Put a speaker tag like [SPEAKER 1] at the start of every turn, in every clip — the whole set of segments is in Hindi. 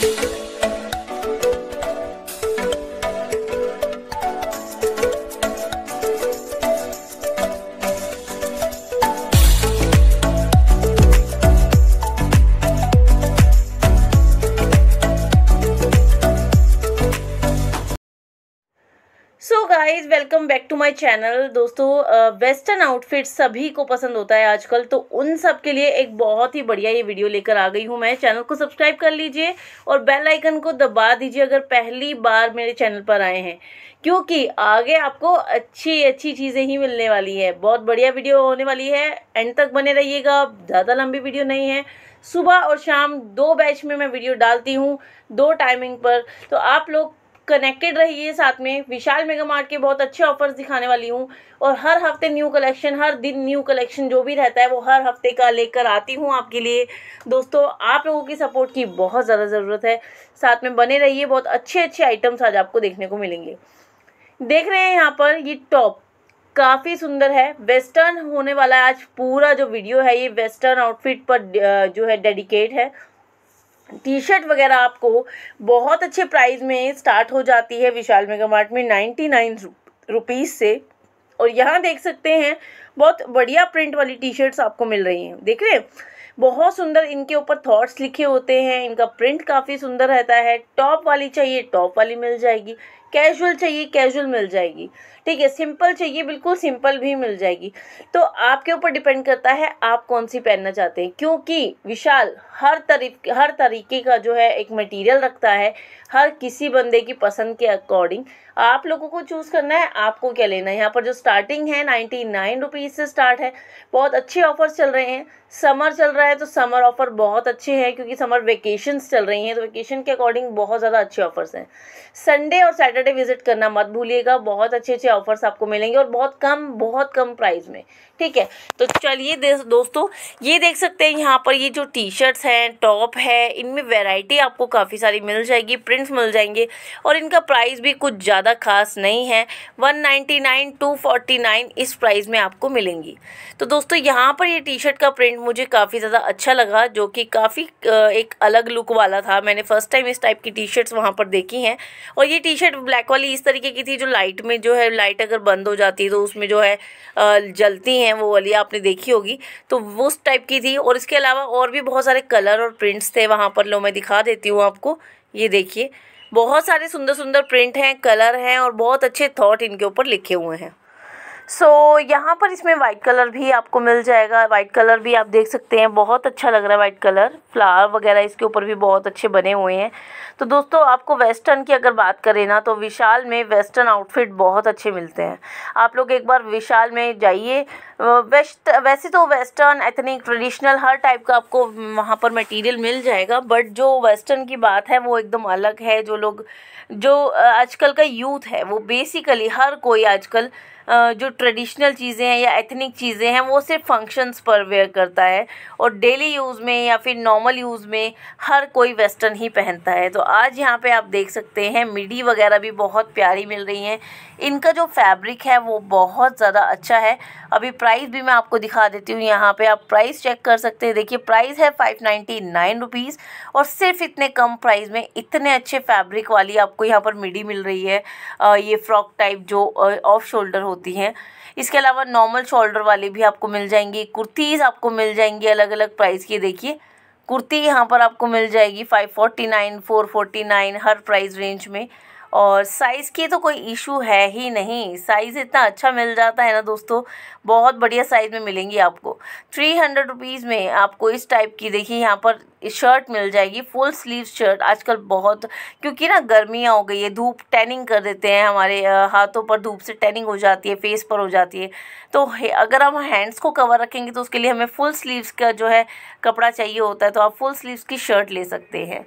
[SPEAKER 1] Thank you. Welcome back to my channel दोस्तों वेस्टर्न आउटफिट सभी को पसंद होता है आजकल तो उन सब के लिए एक बहुत ही बढ़िया ये वीडियो लेकर आ गई हूँ मैं चैनल को सब्सक्राइब कर लीजिए और बेल आइकन को दबा दीजिए अगर पहली बार मेरे चैनल पर आए हैं क्योंकि आगे आपको अच्छी अच्छी चीज़ें ही मिलने वाली है बहुत बढ़िया वीडियो होने वाली है एंड तक बने रहिएगा ज़्यादा लंबी वीडियो नहीं है सुबह और शाम दो बैच में मैं वीडियो डालती हूँ दो टाइमिंग पर तो आप लोग कनेक्टेड रहिए साथ में विशाल मेगा मार्ट के बहुत अच्छे ऑफर्स दिखाने वाली हूँ और हर हफ्ते न्यू कलेक्शन हर दिन न्यू कलेक्शन जो भी रहता है वो हर हफ्ते का लेकर आती हूँ आपके लिए दोस्तों आप लोगों की सपोर्ट की बहुत ज़्यादा ज़रूरत है साथ में बने रहिए बहुत अच्छे अच्छे आइटम्स आज आपको देखने को मिलेंगे देख रहे हैं यहाँ पर ये टॉप काफ़ी सुंदर है वेस्टर्न होने वाला है आज पूरा जो वीडियो है ये वेस्टर्न आउटफिट पर जो है डेडिकेट है टी शर्ट वगैरह आपको बहुत अच्छे प्राइस में स्टार्ट हो जाती है विशाल मेगा मार्ट में नाइन्टी नाइन रुपीज़ से और यहाँ देख सकते हैं बहुत बढ़िया प्रिंट वाली टी शर्ट्स आपको मिल रही हैं देख रहे बहुत सुंदर इनके ऊपर थॉट्स लिखे होते हैं इनका प्रिंट काफ़ी सुंदर रहता है टॉप वाली चाहिए टॉप वाली मिल जाएगी कैजुअल चाहिए कैजुअल मिल जाएगी ठीक है सिंपल चाहिए बिल्कुल सिंपल भी मिल जाएगी तो आपके ऊपर डिपेंड करता है आप कौन सी पहनना चाहते हैं क्योंकि विशाल हर तरीके हर तरीके का जो है एक मटेरियल रखता है हर किसी बंदे की पसंद के अकॉर्डिंग आप लोगों को चूज़ करना है आपको क्या लेना है यहाँ पर जो स्टार्टिंग है नाइन्टी नाइन रुपीज़ से स्टार्ट है बहुत अच्छे ऑफर्स चल रहे हैं समर चल रहा है तो समर ऑफ़र बहुत अच्छे हैं क्योंकि समर वेकेशंस चल रही हैं तो वेकेशन के अकॉर्डिंग बहुत ज़्यादा अच्छे ऑफर्स हैं संडे और सैटरडे सैटरडे विजिट करना मत भूलिएगा बहुत अच्छे अच्छे ऑफर्स आपको मिलेंगे और बहुत कम बहुत कम प्राइस में ठीक है तो चलिए दोस्तों ये देख सकते हैं यहाँ पर ये जो टी शर्ट्स हैं टॉप है इनमें वेराइटी आपको काफ़ी सारी मिल जाएगी प्रिंट्स मिल जाएंगे और इनका प्राइस भी कुछ ज़्यादा खास नहीं है one ninety nine to forty nine इस प्राइस में आपको मिलेंगी तो दोस्तों यहाँ पर ये टी शर्ट का प्रिंट मुझे काफ़ी ज़्यादा अच्छा लगा जो कि काफ़ी एक अलग लुक वाला था मैंने फर्स्ट टाइम इस टाइप की टी शर्ट्स वहाँ पर देखी हैं और ये टी शर्ट ब्लैक वाली इस तरीके की थी जो लाइट में जो है लाइट अगर बंद हो जाती है तो उसमें जो है जलती हैं वो वाली आपने देखी होगी तो उस टाइप की थी और इसके अलावा और भी बहुत सारे कलर और प्रिंट्स थे वहाँ पर लो मैं दिखा देती हूँ आपको ये देखिए बहुत सारे सुंदर सुंदर प्रिंट हैं कलर हैं और बहुत अच्छे थॉट इनके ऊपर लिखे हुए हैं सो so, यहाँ पर इसमें वाइट कलर भी आपको मिल जाएगा वाइट कलर भी आप देख सकते हैं बहुत अच्छा लग रहा है वाइट कलर फ्लावर वगैरह इसके ऊपर भी बहुत अच्छे बने हुए हैं तो दोस्तों आपको वेस्टर्न की अगर बात करें ना तो विशाल में वेस्टर्न आउटफिट बहुत अच्छे मिलते हैं आप लोग एक बार विशाल में जाइए वेस्ट वैसे तो वेस्टर्न एथनिक ट्रेडिशनल हर टाइप का आपको वहाँ पर मटेरियल मिल जाएगा बट जो वेस्टर्न की बात है वो एकदम अलग है जो लोग जो आजकल का यूथ है वो बेसिकली हर कोई आजकल जो ट्रेडिशनल चीज़ें हैं या एथनिक चीज़ें हैं वो सिर्फ फंक्शंस पर वेयर करता है और डेली यूज़ में या फिर नॉर्मल यूज़ में हर कोई वेस्टर्न ही पहनता है तो आज यहाँ पे आप देख सकते हैं मिडी वगैरह भी बहुत प्यारी मिल रही हैं इनका जो फैब्रिक है वो बहुत ज़्यादा अच्छा है अभी प्राइस भी मैं आपको दिखा देती हूँ यहाँ पर आप प्राइस चेक कर सकते हैं देखिए प्राइस है फाइव नाइन्टी नाइन रुपीज़ और सिर्फ इतने कम प्राइस में इतने अच्छे फैब्रिक वाली आपको यहाँ पर मिडी मिल रही है ये फ्रॉक टाइप जो ऑफ शोल्डर होती हैं इसके अलावा नॉर्मल शोल्डर वाली भी आपको मिल जाएंगी कुर्तीज़ आपको मिल जाएंगी अलग अलग प्राइस की देखिए कुर्ती यहाँ पर आपको मिल जाएगी five forty nine four forty nine हर प्राइस रेंज में और साइज़ की तो कोई इशू है ही नहीं साइज़ इतना अच्छा मिल जाता है ना दोस्तों बहुत बढ़िया साइज़ में मिलेंगी आपको थ्री हंड्रेड रुपीज़ में आपको इस टाइप की देखिए यहाँ पर शर्ट मिल जाएगी फुल स्लीव शर्ट आजकल बहुत क्योंकि ना गर्मियाँ हो गई है धूप टैनिंग कर देते हैं हमारे हाथों पर धूप से टैनिंग हो जाती है फेस पर हो जाती है तो अगर हम हैंड्स को कवर रखेंगे तो उसके लिए हमें फुल स्लीव्स का जो है कपड़ा चाहिए होता है तो आप फुल स्लीव्स की शर्ट ले सकते हैं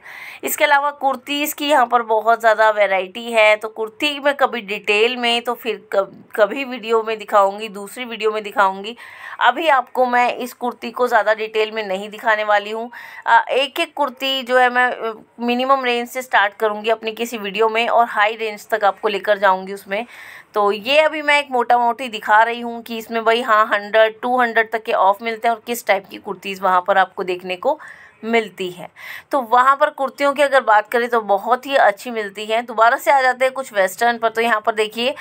[SPEAKER 1] इसके अलावा कुर्तीज़ की यहाँ पर बहुत ज़्यादा वेराइटी है तो कुर्ती में कभी डिटेल में तो फिर कभी वीडियो में दिखाऊँगी दूसरी वीडियो में दिखाऊँगी अभी आपको मैं इस कुर्ती को ज़्यादा डिटेल में नहीं दिखाने वाली हूँ एक एक कुर्ती जो है मैं मिनिमम रेंज से स्टार्ट करूँगी अपनी किसी वीडियो में और हाई रेंज तक आपको लेकर जाऊँगी उसमें तो ये अभी मैं एक मोटा मोटी दिखा रही हूँ कि इसमें भाई हाँ हंड्रेड टू हंड्रेड तक के ऑफ़ मिलते हैं और किस टाइप की कुर्तीज़ वहाँ पर आपको देखने को मिलती है तो वहाँ पर कुर्तियों की अगर बात करें तो बहुत ही अच्छी मिलती है दोबारा से आ जाते हैं कुछ वेस्टर्न पर तो यहाँ पर देखिए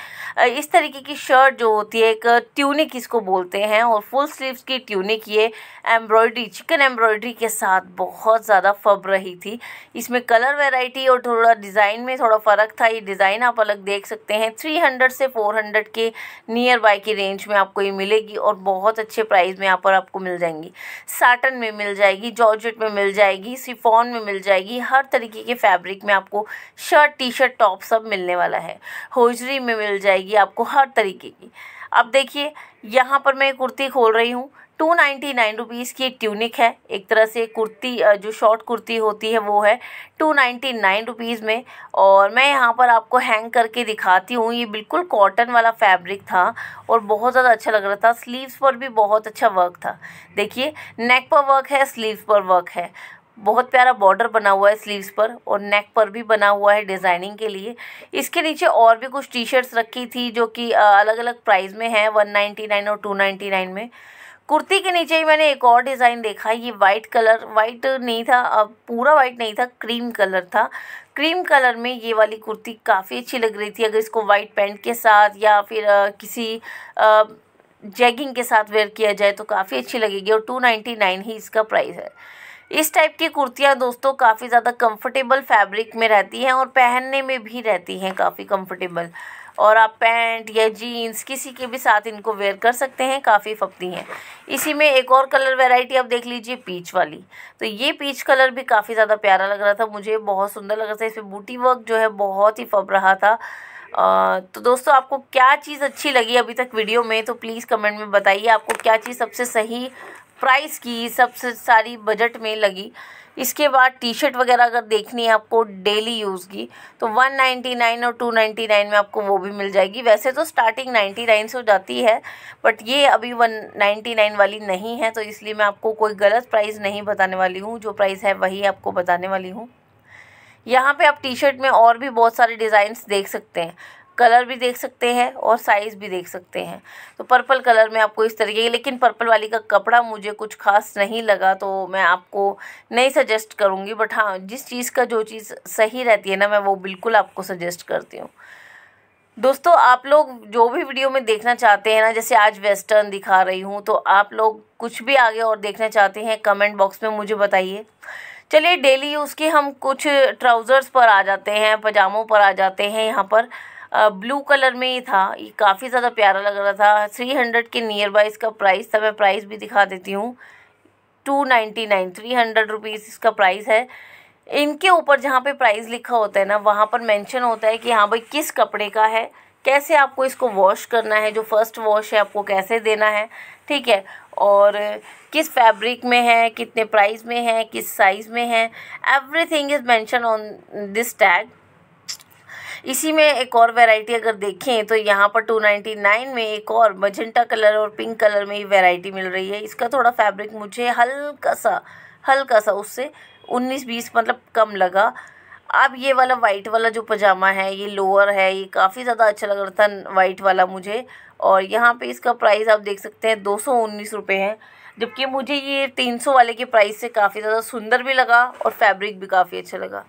[SPEAKER 1] इस तरीके की शर्ट जो होती है एक ट्यूनिक इसको बोलते हैं और फुल स्लीव्स की ट्यूनिक ये एम्ब्रॉयडरी चिकन एम्ब्रॉयडरी के साथ बहुत ज़्यादा फब रही थी इसमें कलर वेराइटी और थोड़ा डिज़ाइन में थोड़ा फ़र्क था ये डिज़ाइन आप अलग देख सकते हैं थ्री हंड्रेड से फोर हंड्रेड के नियर बाय की रेंज में आपको ये मिलेगी और बहुत अच्छे प्राइस में यहाँ पर आपको मिल जाएंगी साटन में मिल जाएगी जॉर्जेट में मिल जाएगी सिफोन में मिल जाएगी हर तरीके के फैब्रिक में आपको शर्ट टी शर्ट टॉप सब मिलने वाला है होजरी में मिल जाएगी आपको हर तरीके की अब देखिए यहाँ पर मैं कुर्ती खोल रही हूँ टू नाइन्टी नाइन रुपीज़ की ट्यूनिक है एक तरह से कुर्ती जो शॉर्ट कुर्ती होती है वो है टू नाइन्टी नाइन रुपीज़ में और मैं यहाँ पर आपको हैंग करके दिखाती हूँ ये बिल्कुल कॉटन वाला फैब्रिक था और बहुत ज़्यादा अच्छा लग रहा था स्लीव्स पर भी बहुत अच्छा वर्क था देखिए नेक पर वर्क है स्लीव पर वर्क है बहुत प्यारा बॉर्डर बना हुआ है स्लीव्स पर और नेक पर भी बना हुआ है डिज़ाइनिंग के लिए इसके नीचे और भी कुछ टी शर्ट्स रखी थी जो कि अलग अलग प्राइस में है 199 और 299 में कुर्ती के नीचे ही मैंने एक और डिज़ाइन देखा ये वाइट कलर वाइट नहीं था अब पूरा वाइट नहीं था क्रीम कलर था क्रीम कलर में ये वाली कुर्ती काफ़ी अच्छी लग रही थी अगर इसको वाइट पैंट के साथ या फिर आ, किसी जेगिंग जैगिंग के साथ वेयर किया जाए तो काफ़ी अच्छी लगेगी और टू नाइन्टी नाइन ही इसका प्राइस है इस टाइप की कुर्तियाँ दोस्तों काफ़ी ज़्यादा कंफर्टेबल फैब्रिक में रहती हैं और पहनने में भी रहती हैं काफ़ी कंफर्टेबल और आप पैंट या जीन्स किसी के भी साथ इनको वेयर कर सकते हैं काफ़ी फपती हैं इसी में एक और कलर वेराइटी आप देख लीजिए पीच वाली तो ये पीच कलर भी काफ़ी ज़्यादा प्यारा लग रहा था मुझे बहुत सुंदर लग रहा था इसमें बूटी वर्क जो है बहुत ही फप रहा था आ, तो दोस्तों आपको क्या चीज़ अच्छी लगी अभी तक वीडियो में तो प्लीज़ कमेंट में बताइए आपको क्या चीज़ सबसे सही प्राइस की सबसे सारी बजट में लगी इसके बाद टी शर्ट वगैरह अगर देखनी है आपको डेली यूज़ की तो 199 और 299 में आपको वो भी मिल जाएगी वैसे तो स्टार्टिंग 99 से हो जाती है बट ये अभी 199 वाली नहीं है तो इसलिए मैं आपको कोई गलत प्राइस नहीं बताने वाली हूँ जो प्राइस है वही आपको बताने वाली हूँ यहाँ पे आप टी शर्ट में और भी बहुत सारे डिज़ाइंस देख सकते हैं कलर भी देख सकते हैं और साइज़ भी देख सकते हैं तो पर्पल कलर में आपको इस तरीके की लेकिन पर्पल वाली का कपड़ा मुझे कुछ खास नहीं लगा तो मैं आपको नहीं सजेस्ट करूँगी बट हाँ जिस चीज़ का जो चीज़ सही रहती है ना मैं वो बिल्कुल आपको सजेस्ट करती हूँ दोस्तों आप लोग जो भी वीडियो में देखना चाहते हैं ना जैसे आज वेस्टर्न दिखा रही हूँ तो आप लोग कुछ भी आगे और देखना चाहते हैं कमेंट बॉक्स में मुझे बताइए चलिए डेली यूज़ के हम कुछ ट्राउज़र्स पर आ जाते हैं पजामों पर आ जाते हैं यहाँ पर ब्लू कलर में ही था ये काफ़ी ज़्यादा प्यारा लग रहा था थ्री हंड्रेड के नियर बाई इसका प्राइस था मैं प्राइस भी दिखा देती हूँ two ninety nine three hundred rupees इसका प्राइस है इनके ऊपर जहाँ पे प्राइस लिखा होता है ना वहाँ पर मेंशन होता है कि हाँ भाई किस कपड़े का है कैसे आपको इसको वॉश करना है जो फर्स्ट वॉश है आपको कैसे देना है ठीक है और किस फैब्रिक में है कितने प्राइस में है किस साइज़ में है everything is mention on this tag इसी में एक और वैरायटी अगर देखें तो यहाँ पर टू नाइन्टी नाइन में एक और मजेंटा कलर और पिंक कलर में ये वैरायटी मिल रही है इसका थोड़ा फैब्रिक मुझे हल्का सा हल्का सा उससे उन्नीस बीस मतलब कम लगा अब ये वाला वाइट वाला जो पजामा है ये लोअर है ये काफ़ी ज़्यादा अच्छा लग रहा था वाइट वाला मुझे और यहाँ पे इसका प्राइस आप देख सकते हैं दो सौ उन्नीस रुपये है जबकि मुझे ये तीन सौ वाले के प्राइस से काफ़ी ज़्यादा सुंदर भी लगा और फैब्रिक भी काफ़ी अच्छा लगा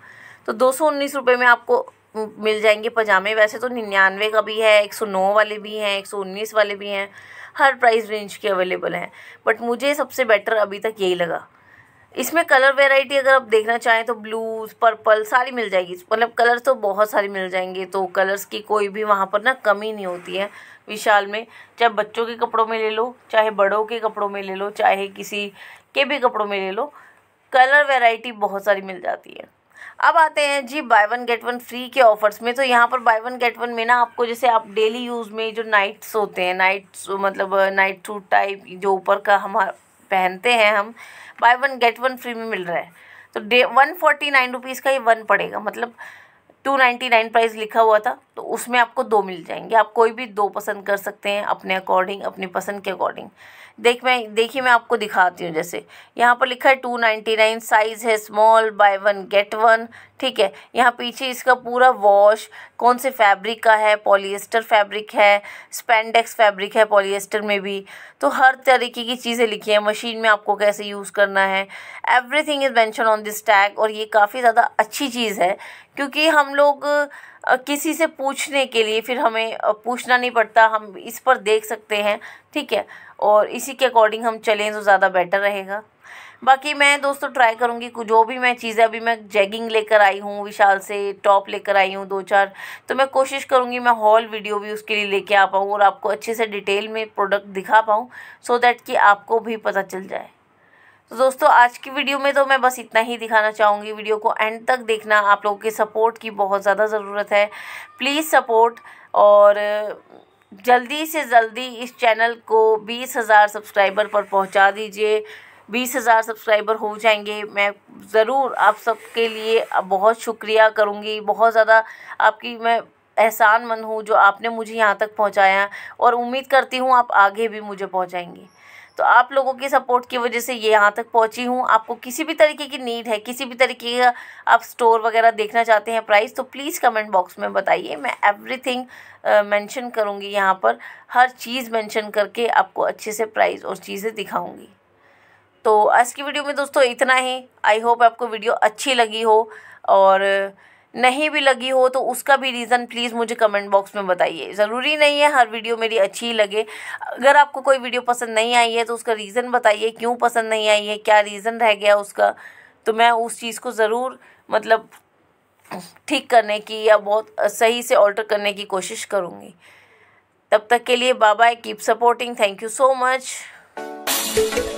[SPEAKER 1] तो दो सौ उन्नीस रुपये में आपको मिल जाएंगे पजामे वैसे तो निन्यानवे का भी है एक सौ नौ वाले भी हैं एक सौ उन्नीस वाले भी हैं हर प्राइस रेंज के अवेलेबल हैं बट मुझे सबसे बेटर अभी तक यही लगा इसमें कलर वेराइटी अगर आप देखना चाहें तो ब्लूज पर्पल सारी मिल जाएगी मतलब कलर तो बहुत सारे मिल जाएंगे तो कलर्स की कोई भी वहाँ पर ना कमी नहीं होती है विशाल में चाहे बच्चों के कपड़ों में ले लो चाहे बड़ों के कपड़ों में ले लो चाहे किसी के भी कपड़ों में ले लो कलर वेराइटी बहुत सारी मिल जाती है अब आते हैं जी buy one get one free के ऑफर्स में तो यहाँ पर बाय वन गेट वन में ना आपको जैसे आप डेली यूज़ में जो नाइट्स होते हैं नाइट्स मतलब नाइट सूट टाइप जो ऊपर का हम पहनते हैं हम buy one get one free में मिल रहा है तो डे वन फोर्टी नाइन रुपीज़ का ही वन पड़ेगा मतलब टू नाइन्टी नाइन प्राइस लिखा हुआ था तो उसमें आपको दो मिल जाएंगे आप कोई भी दो पसंद कर सकते हैं अपने अकॉर्डिंग अपनी पसंद के अकॉर्डिंग देख मैं देखिए मैं आपको दिखाती हूँ जैसे यहाँ पर लिखा है टू नाइन्टी नाइन साइज़ है small buy one get one ठीक है यहाँ पीछे इसका पूरा वॉश कौन से फैब्रिक का है पॉलिएस्टर फैब्रिक है स्पेंडेक्स फैब्रिक है पॉलिएस्टर में भी तो हर तरीके की चीज़ें लिखी हैं मशीन में आपको कैसे यूज़ करना है everything is mention on this tag और ये काफ़ी ज़्यादा अच्छी चीज़ है क्योंकि हम लोग किसी से पूछने के लिए फिर हमें पूछना नहीं पड़ता हम इस पर देख सकते हैं ठीक है और इसी के अकॉर्डिंग हम चलें तो ज़्यादा बेटर रहेगा बाकी मैं दोस्तों ट्राई करूँगी जो भी मैं चीज़ें अभी मैं जैगिंग लेकर आई हूँ विशाल से टॉप लेकर आई हूँ दो चार तो मैं कोशिश करूँगी मैं हॉल वीडियो भी उसके लिए लेके आ पाऊँ और आपको अच्छे से डिटेल में प्रोडक्ट दिखा पाऊँ सो दैट कि आपको भी पता चल जाए तो दोस्तों आज की वीडियो में तो मैं बस इतना ही दिखाना चाहूँगी वीडियो को एंड तक देखना आप लोगों के सपोर्ट की बहुत ज़्यादा ज़रूरत है प्लीज़ सपोर्ट और जल्दी से जल्दी इस चैनल को बीस हज़ार सब्सक्राइबर पर पहुंचा दीजिए बीस हज़ार सब्सक्राइबर हो जाएंगे मैं ज़रूर आप सबके लिए बहुत शुक्रिया करूँगी बहुत ज़्यादा आपकी मैं एहसान मंद हूँ जो आपने मुझे यहाँ तक पहुँचाया और उम्मीद करती हूँ आप आगे भी मुझे पहुँचाएंगे तो आप लोगों की सपोर्ट की वजह से ये यहाँ तक पहुँची हूँ आपको किसी भी तरीके की नीड है किसी भी तरीके का आप स्टोर वगैरह देखना चाहते हैं प्राइस तो प्लीज़ कमेंट बॉक्स में बताइए मैं एवरीथिंग मेंशन करूँगी यहाँ पर हर चीज़ मेंशन करके आपको अच्छे से प्राइस और चीज़ें दिखाऊँगी तो आज की वीडियो में दोस्तों इतना ही आई होप आपको वीडियो अच्छी लगी हो और नहीं भी लगी हो तो उसका भी रीज़न प्लीज़ मुझे कमेंट बॉक्स में बताइए ज़रूरी नहीं है हर वीडियो मेरी अच्छी ही लगे अगर आपको कोई वीडियो पसंद नहीं आई है तो उसका रीज़न बताइए क्यों पसंद नहीं आई है क्या रीज़न रह गया उसका तो मैं उस चीज़ को ज़रूर मतलब ठीक करने की या बहुत सही से ऑल्टर करने की कोशिश करूँगी तब तक के लिए bye keep supporting thank you so much